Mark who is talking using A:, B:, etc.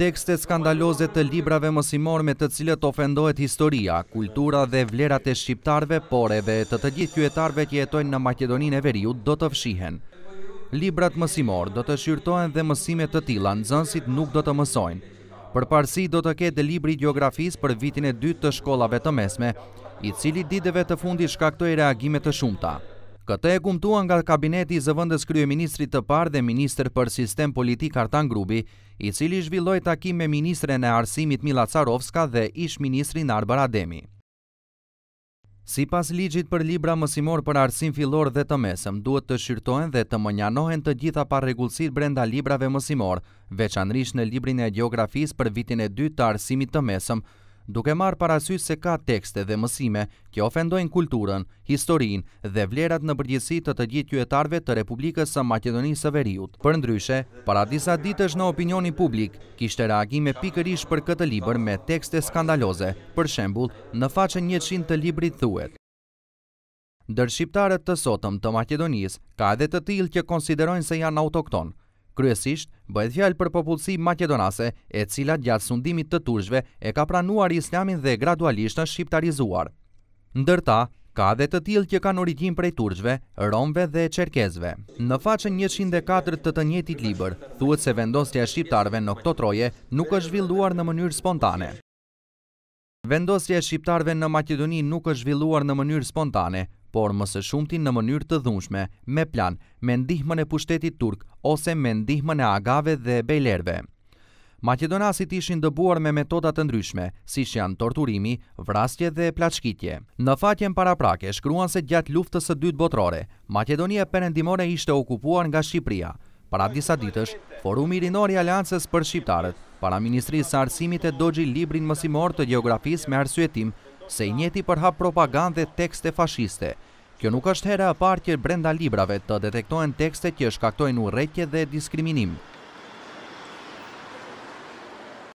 A: tekste skandaloze të librave mësimor me të cilët ofendohet historia, kultura dhe vlerat e shqiptarve, por edhe të të gjithë kjuetarve që jetojnë në Makedonin e Veriut do të fshihen. Librat mësimor do të shyrtohen dhe mësimet të tila në zënsit nuk do të mësojnë. Për parësi do të ketë libri geografis për vitin e dytë të shkollave të mesme, i cili dideve të fundi shkaktoj reagimet të shumëta. Këtë e kumtua nga kabineti i zëvëndës kryeministrit të parë dhe minister për sistem politik Artan Grubi, i cili zhvilloi takim me ministren e arsimit Mila Carovska dhe ish ministrin Arbar Ademi. Si pas ligjit për libra mësimor për arsim filor dhe të mesëm, duhet të shyrtohen dhe të mënjanohen të gjitha pa regullësit brenda librave mësimor, veçanrish në librin e geografis për vitin e 2 të arsimit të mesëm, duke marë parasys se ka tekste dhe mësime kjo ofendojnë kulturën, historinë dhe vlerat në përgjithsi të të gjithë kjuetarve të Republikës së Makedonisë Veriut. Për ndryshe, para disa ditësh në opinioni publik, kishte reagime pikërish për këtë liber me tekste skandaloze, për shembul në faqën 100 të librit thuet. Dërshqiptarët të sotëm të Makedonisë ka edhe të tilë që konsiderojnë se janë autoktonë. Kryesisht, bëjt fjalë për popullësi makedonase, e cila gjatë sundimit të turshve e ka pranuar islamin dhe gradualisht në shqiptarizuar. Ndërta, ka dhe të tilë që kanë origin prej turshve, romve dhe qerkezve. Në faqën 104 të të njetit liber, thuët se vendostja shqiptarve në këto troje nuk është villuar në mënyrë spontane. Vendosje shqiptarve në Makedoni nuk është villuar në mënyrë spontane, por mëse shumëti në mënyrë të dhunshme, me plan, me ndihmën e pushtetit turk ose me ndihmën e agave dhe bejlerve. Makedonasit ishin dëbuar me metodat të ndryshme, si që janë torturimi, vrastje dhe plaçkitje. Në fatjen para prake, shkruan se gjatë luftës së dytë botrore, Makedonia perendimore ishte okupuar nga Shqipria. Para disa ditësh, Forumi Rinori Aleances për Shqiptarët, para Ministrisë Arsimit e Dogji Librin Mësimor të Geografisë me Arsuetim, se i njeti për hap propagande tekste fashiste. Kjo nuk është hera apar që brenda librave të detektojnë tekste që shkaktojnë u reqje dhe diskriminim.